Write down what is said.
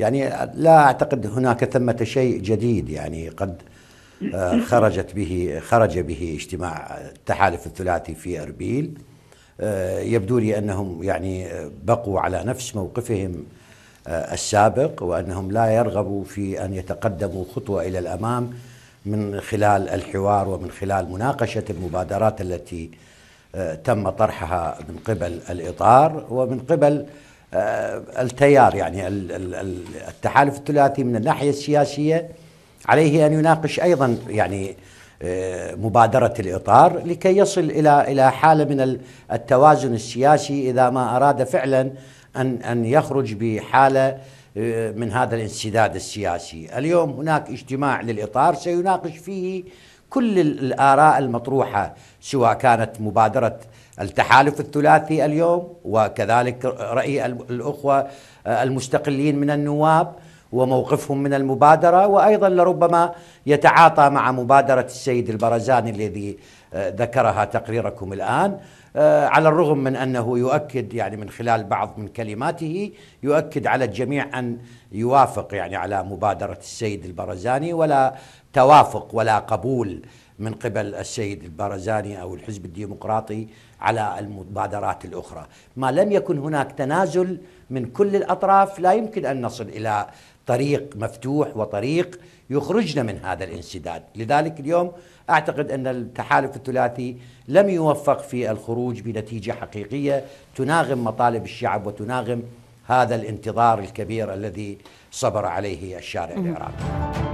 يعني لا أعتقد هناك ثمة شيء جديد يعني قد آه، خرجت به خرج به اجتماع التحالف الثلاثي في اربيل آه، يبدو لي انهم يعني بقوا على نفس موقفهم آه، السابق وانهم لا يرغبوا في ان يتقدموا خطوه الى الامام من خلال الحوار ومن خلال مناقشه المبادرات التي تم طرحها من قبل الاطار ومن قبل آه، التيار يعني التحالف الثلاثي من الناحية السياسية عليه أن يناقش أيضا يعني آه، مبادرة الإطار لكي يصل إلى إلى حالة من التوازن السياسي إذا ما أراد فعلا أن أن يخرج بحالة آه، من هذا الانسداد السياسي اليوم هناك اجتماع للإطار سيناقش فيه كل الآراء المطروحة سواء كانت مبادرة التحالف الثلاثي اليوم وكذلك رأي الأخوة آه، المستقلين من النواب وموقفهم من المبادرة وأيضا لربما يتعاطى مع مبادرة السيد البرزاني الذي آه، ذكرها تقريركم الآن آه، على الرغم من أنه يؤكد يعني من خلال بعض من كلماته يؤكد على الجميع أن يوافق يعني على مبادرة السيد البرزاني ولا توافق ولا قبول من قبل السيد البرزاني أو الحزب الديمقراطي على المبادرات الأخرى ما لم يكن هناك تنازل من كل الأطراف لا يمكن أن نصل إلى طريق مفتوح وطريق يخرجنا من هذا الانسداد لذلك اليوم أعتقد أن التحالف الثلاثي لم يوفق في الخروج بنتيجة حقيقية تناغم مطالب الشعب وتناغم هذا الانتظار الكبير الذي صبر عليه الشارع العراقي